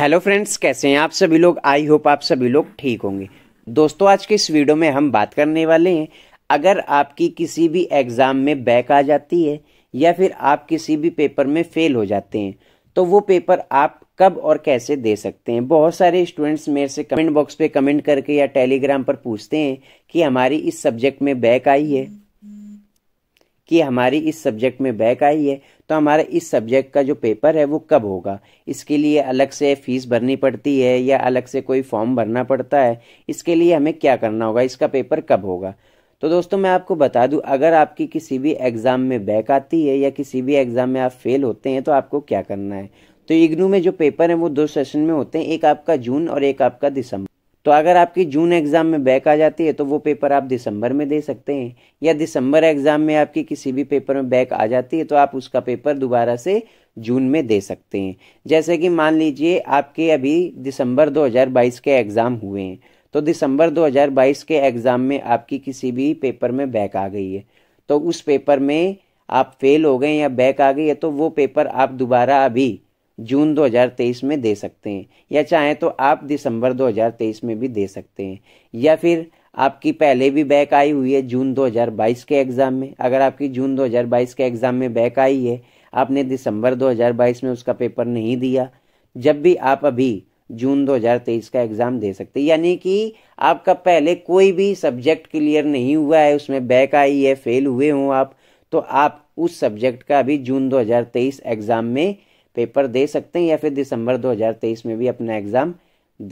hello friends कैसे हैं आप सभी लोग आई होप आप सभी लोग ठीक होंगे दोस्तों आज के इस वीडियो में हम बात करने वाले हैं अगर आपकी किसी भी एग्ज़ाम में बैक आ जाती है या फिर आप किसी भी पेपर में फेल हो जाते हैं तो वो पेपर आप कब और कैसे दे सकते हैं बहुत सारे स्टूडेंट्स मेरे से कमेंट बॉक्स पे कमेंट करके या टेलीग्राम पर पूछते हैं कि हमारी इस सब्जेक्ट में बैक आई है कि हमारी इस सब्जेक्ट में बैक आई है तो हमारा इस सब्जेक्ट का जो पेपर है वो कब होगा इसके लिए अलग से फ़ीस भरनी पड़ती है या अलग से कोई फॉर्म भरना पड़ता है इसके लिए हमें क्या करना होगा इसका पेपर कब होगा तो दोस्तों मैं आपको बता दूं अगर आपकी किसी भी एग्ज़ाम में बैक आती है या किसी भी एग्ज़ाम में आप फेल होते हैं तो आपको क्या करना है तो इग्नू में जो पेपर है वो दो सेशन में होते हैं एक आपका जून और एक आपका दिसंबर तो अगर आपकी जून एग्ज़ाम में बैक आ जाती है तो वो पेपर आप दिसंबर में दे सकते हैं या दिसंबर एग्ज़ाम में आपकी किसी भी पेपर में बैक आ जाती है तो आप उसका पेपर दोबारा से जून में दे सकते हैं जैसे कि मान लीजिए आपके अभी दिसंबर 2022 के एग्ज़ाम हुए हैं तो दिसंबर 2022 के एग्ज़ाम में आपकी किसी भी पेपर में बैक आ गई है तो उस पेपर में आप फेल हो गए या बैक आ गई है तो वो पेपर आप दोबारा अभी जून 2023 में दे सकते हैं या चाहें तो आप दिसंबर 2023 में भी दे सकते हैं या फिर आपकी पहले भी बैक आई हुई है जून 2022 के एग्ज़ाम में अगर आपकी जून 2022 के एग्ज़ाम में बैक आई है आपने दिसंबर 2022 में उसका पेपर नहीं दिया जब भी आप अभी जून 2023 का एग्ज़ाम दे सकते हैं यानी कि आपका पहले कोई भी सब्जेक्ट क्लियर नहीं हुआ है उसमें बैक आई है फेल हुए हों आप तो आप उस सब्जेक्ट का अभी जून 2023 एग्ज़ाम में पेपर दे सकते हैं या फिर दिसंबर 2023 में भी अपना एग्ज़ाम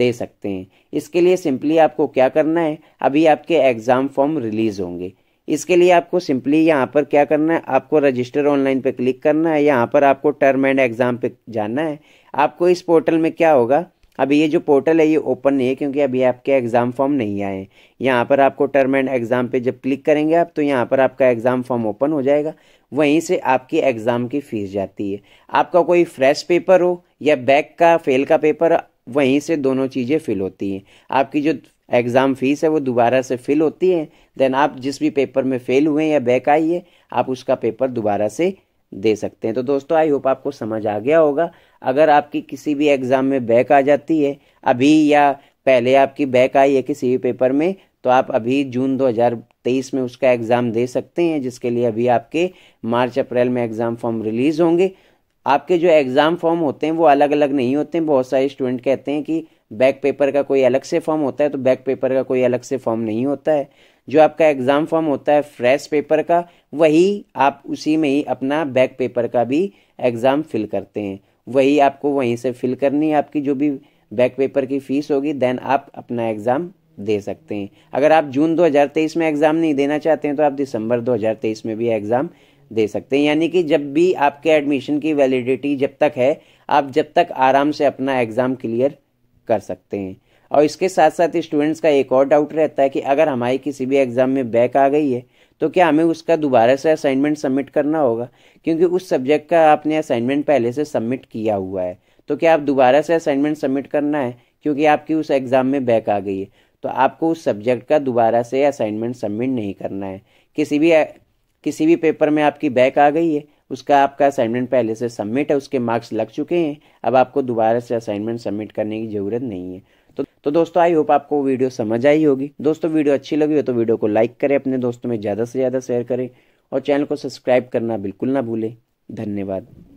दे सकते हैं इसके लिए सिंपली आपको क्या करना है अभी आपके एग्ज़ाम फॉर्म रिलीज़ होंगे इसके लिए आपको सिंपली यहाँ पर क्या करना है आपको रजिस्टर ऑनलाइन पे क्लिक करना है यहाँ पर आपको टर्म एंड एग्ज़ाम पे जाना है आपको इस पोर्टल में क्या होगा अभी ये जो पोर्टल है ये ओपन नहीं है क्योंकि अभी आपके एग्ज़ाम फॉर्म नहीं आए हैं यहाँ पर आपको टर्म एंड एग्ज़ाम पे जब क्लिक करेंगे आप तो यहाँ पर आपका एग्ज़ाम फॉर्म ओपन हो जाएगा वहीं से आपकी एग्ज़ाम की फ़ीस जाती है आपका कोई फ्रेश पेपर हो या बैक का फेल का पेपर वहीं से दोनों चीज़ें फिल होती हैं आपकी जो एग्ज़ाम फ़ीस है वो दोबारा से फिल होती है देन आप जिस भी पेपर में फेल हुए या बैक आइए आप उसका पेपर दोबारा से दे सकते हैं तो दोस्तों आई होप आपको समझ आ गया होगा अगर आपकी किसी भी एग्ज़ाम में बैक आ जाती है अभी या पहले आपकी बैक आई है किसी भी पेपर में तो आप अभी जून 2023 में उसका एग्ज़ाम दे सकते हैं जिसके लिए अभी आपके मार्च अप्रैल में एग्ज़ाम फॉर्म रिलीज़ होंगे आपके जो एग्ज़ाम फॉर्म होते हैं वो अलग अलग नहीं होते हैं बहुत सारे स्टूडेंट कहते हैं कि बैक पेपर का कोई अलग से फॉर्म होता है तो बैक पेपर का कोई अलग से फॉर्म नहीं होता है जो आपका एग्ज़ाम फॉर्म होता है फ्रेश पेपर का वही आप उसी में ही अपना बैक पेपर का भी एग्ज़ाम फिल करते हैं वही आपको वहीं से फिल करनी है आपकी जो भी बैक पेपर की फ़ीस होगी देन आप अपना एग्ज़ाम दे सकते हैं अगर आप जून 2023 में एग्ज़ाम नहीं देना चाहते हैं तो आप दिसंबर 2023 में भी एग्ज़ाम दे सकते हैं यानी कि जब भी आपके एडमिशन की वैलिडिटी जब तक है आप जब तक आराम से अपना एग्ज़ाम क्लियर कर सकते हैं और इसके साथ साथ स्टूडेंट्स का एक और डाउट रहता है कि अगर हमारी किसी भी एग्ज़ाम में बैक आ गई है तो क्या हमें उसका दोबारा से असाइनमेंट सबमिट करना होगा क्योंकि उस सब्जेक्ट का आपने असाइनमेंट पहले से सबमिट किया हुआ है तो क्या आप दोबारा से असाइनमेंट सबमिट करना है क्योंकि आपकी उस एग्ज़ाम में बैक आ गई है तो आपको उस सब्जेक्ट का दोबारा से असाइनमेंट सबमिट नहीं करना है किसी भी किसी भी पेपर में आपकी बैक आ गई है उसका आपका असाइनमेंट पहले से सबमिट है उसके मार्क्स लग चुके हैं अब आपको दोबारा से असाइनमेंट सबमिट करने की ज़रूरत नहीं है तो तो दोस्तों आई होप आपको वीडियो समझ आई होगी दोस्तों वीडियो अच्छी लगी हो तो वीडियो को लाइक करें अपने दोस्तों में ज़्यादा से ज़्यादा शेयर करें और चैनल को सब्सक्राइब करना बिल्कुल ना भूलें धन्यवाद